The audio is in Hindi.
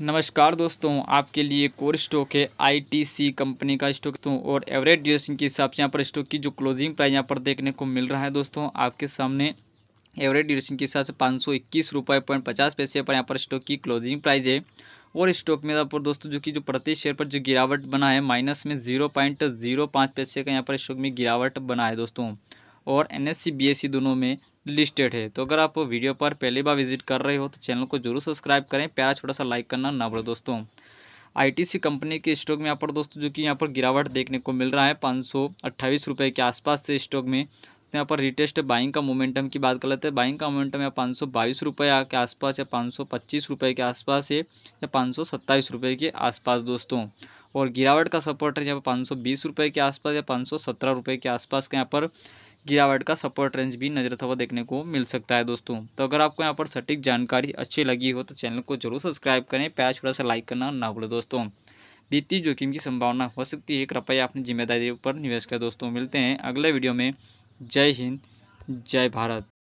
नमस्कार दोस्तों आपके लिए कोर स्टॉक है आईटीसी कंपनी का स्टॉक दोस्तों और एवरेज ड्यूरेशन के हिसाब से यहाँ पर स्टॉक की जो क्लोजिंग प्राइस यहाँ पर देखने को मिल रहा है दोस्तों आपके सामने एवरेज ड्यूरेशन के हिसाब से पाँच सौ इक्कीस रुपये पॉइंट पचास पैसे पर यहाँ पर स्टॉक की क्लोजिंग प्राइस है और स्टॉक में यहाँ पर दोस्तों जो कि जो प्रति शेयर पर जो गिरावट बना है माइनस में जीरो पॉइंट जीरो पाँच पैसे का यहाँ पर स्टॉक में गिरावट बना है दोस्तों और एन एस e दोनों में लिस्टेड है तो अगर आप वीडियो पर पहली बार विजिट कर रहे हो तो चैनल को जरूर सब्सक्राइब करें प्यारा छोटा सा लाइक करना ना भूलो दोस्तों आईटीसी कंपनी के स्टॉक में यहाँ पर दोस्तों जो कि यहाँ पर गिरावट देखने को मिल रहा है पाँच सौ रुपये के आसपास से स्टॉक में तो यहाँ पर रिटेस्ट बाइंग का मोमेंटम की बात कर लेते हैं बाइंग का मोमेंटम यहाँ पाँच सौ बाईस रुपये के आसपास या पाँच सौ पच्चीस रुपये के आसपास है या पाँच सौ सत्ताईस रुपये के आसपास दोस्तों और गिरावट का सपोर्ट है यहाँ पर पाँच सौ बीस रुपये के आसपास या पाँच सौ सत्रह रुपये के आसपास का यहाँ पर गिरावट का सपोर्ट रेंज भी था हुआ देखने को मिल सकता है दोस्तों तो अगर आपको यहाँ पर सटीक जानकारी अच्छी लगी हो तो चैनल को जरूर सब्सक्राइब करें प्याज थोड़ा सा लाइक करना ना भूलें दोस्तों वित्तीय जोखिम की संभावना हो सकती है कृपया अपनी जिम्मेदारी पर निवेश करें दोस्तों मिलते हैं अगले वीडियो में जय हिंद जय भारत